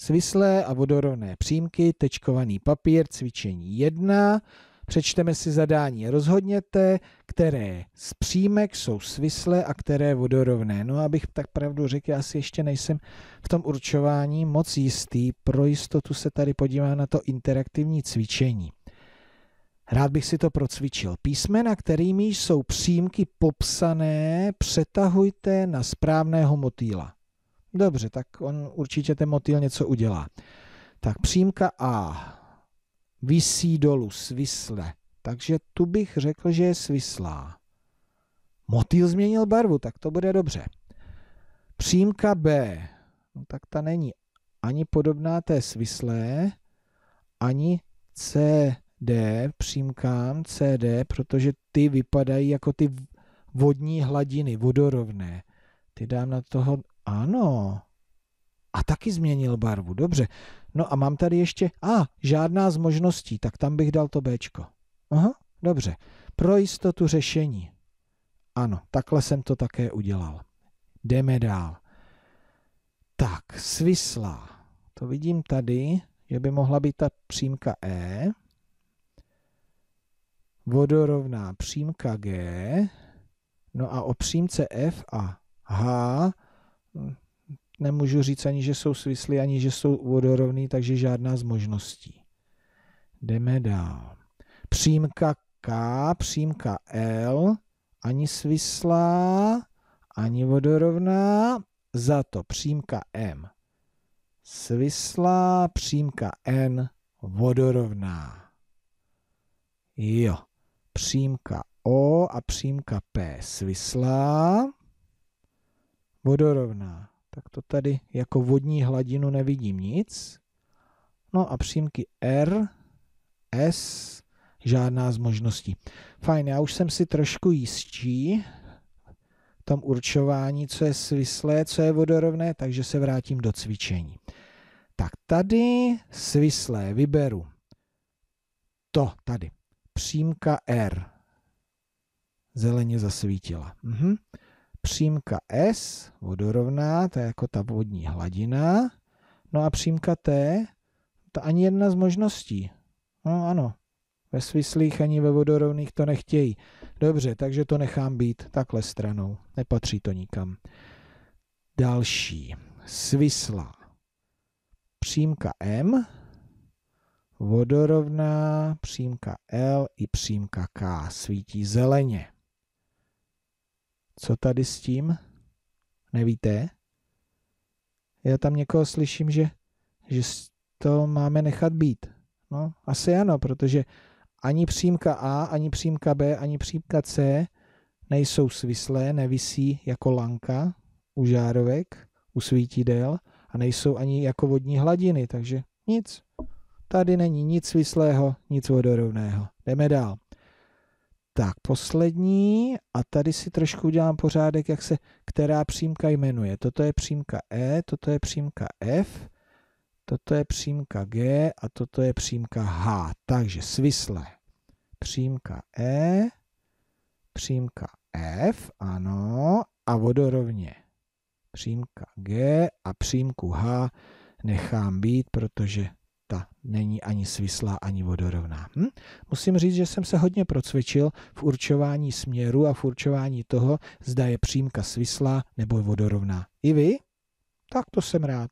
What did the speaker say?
svislé a vodorovné přímky, tečkovaný papír, cvičení 1. Přečteme si zadání, rozhodněte, které z přímek jsou svislé a které vodorovné. No abych tak pravdu řekl, já si ještě nejsem v tom určování moc jistý, pro jistotu se tady podívá na to interaktivní cvičení. Rád bych si to procvičil. Písmena, kterými jsou přímky popsané, přetahujte na správného motýla. Dobře, tak on určitě ten motýl něco udělá. Tak přímka A. Vysí dolů, svisle. Takže tu bych řekl, že je svislá. Motýl změnil barvu, tak to bude dobře. Přímka B. No tak ta není ani podobná té svislé, ani CD, přímkám CD, protože ty vypadají jako ty vodní hladiny, vodorovné. Ty dám na toho ano. A taky změnil barvu, dobře. No a mám tady ještě, a, žádná z možností, tak tam bych dal to Bčko. Aha, dobře. Pro jistotu řešení. Ano, takhle jsem to také udělal. Jdeme dál. Tak, svislá. To vidím tady, že by mohla být ta přímka E. Vodorovná přímka G. No a o přímce F a H nemůžu říct ani, že jsou svislí, ani že jsou vodorovní, takže žádná z možností. Jdeme dál. Přímka K, přímka L, ani svislá, ani vodorovná, za to přímka M. Svislá, přímka N, vodorovná. Jo, přímka O a přímka P svislá vodorovná. Tak to tady jako vodní hladinu nevidím nic. No a přímky R, S, žádná z možností. Fajn, já už jsem si trošku jistší v tom určování, co je svislé, co je vodorovné, takže se vrátím do cvičení. Tak tady svislé vyberu to tady. Přímka R. Zeleně zasvítila. Mhm přímka S, vodorovná, to je jako ta vodní hladina, no a přímka T, ta ani jedna z možností. No ano, ve svislých ani ve vodorovných to nechtějí. Dobře, takže to nechám být takhle stranou, nepatří to nikam. Další, svislá, přímka M, vodorovná, přímka L i přímka K svítí zeleně. Co tady s tím? Nevíte? Já tam někoho slyším, že, že to máme nechat být. No, asi ano, protože ani přímka A, ani přímka B, ani přímka C nejsou svislé, nevisí jako lanka u žárovek, u svítidel a nejsou ani jako vodní hladiny, takže nic. Tady není nic svislého, nic vodorovného. Jdeme dál. Tak, poslední a tady si trošku udělám pořádek, jak se která přímka jmenuje. Toto je přímka E, toto je přímka F, toto je přímka G a toto je přímka H. Takže svisle. Přímka E, přímka F, ano, a vodorovně. Přímka G a přímku H nechám být, protože ta není ani svislá, ani vodorovná. Hm? Musím říct, že jsem se hodně procvičil v určování směru a v určování toho, zda je přímka svislá nebo vodorovná. I vy? Tak to jsem rád.